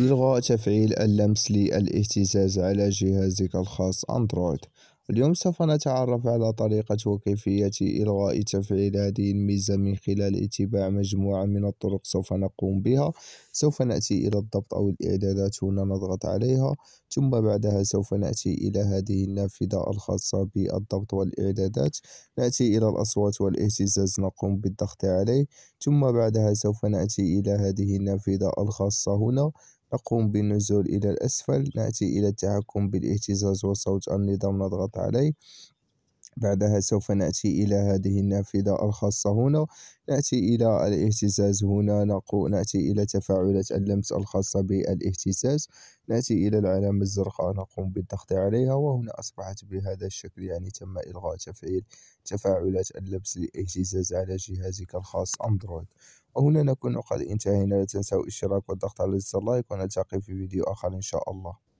إلغاء تفعيل اللمس للاهتزاز على جهازك الخاص أندرويد اليوم سوف نتعرف على طريقة وكيفية إلغاء تفعيل هذه الميزة من خلال اتباع مجموعة من الطرق سوف نقوم بها سوف نأتي إلى الضبط أو الإعدادات هنا نضغط عليها ثم بعدها سوف نأتي إلى هذه النافذة الخاصة بالضبط والإعدادات نأتي إلى الأصوات والاهتزاز نقوم بالضغط عليه ثم بعدها سوف نأتي إلى هذه النافذة الخاصة هنا نقوم بالنزول إلى الأسفل نأتي إلى التحكم بالاهتزاز وصوت النظام نضغط عليه بعدها سوف نأتي إلى هذه النافذة الخاصة هنا نأتي إلى الاهتزاز هنا نقو نأتي إلى تفاعلات اللمس الخاصة بالاهتزاز نأتي إلى العلامة الزرقاء نقوم بالضغط عليها وهنا أصبحت بهذا الشكل يعني تم إلغاء تفعيل تفاعلات اللمس للاهتزاز على جهازك الخاص أندرويد وهنا نكون قد انتهينا لا تنسوا الاشتراك والضغط على زر اللايك ونلتقي في فيديو آخر إن شاء الله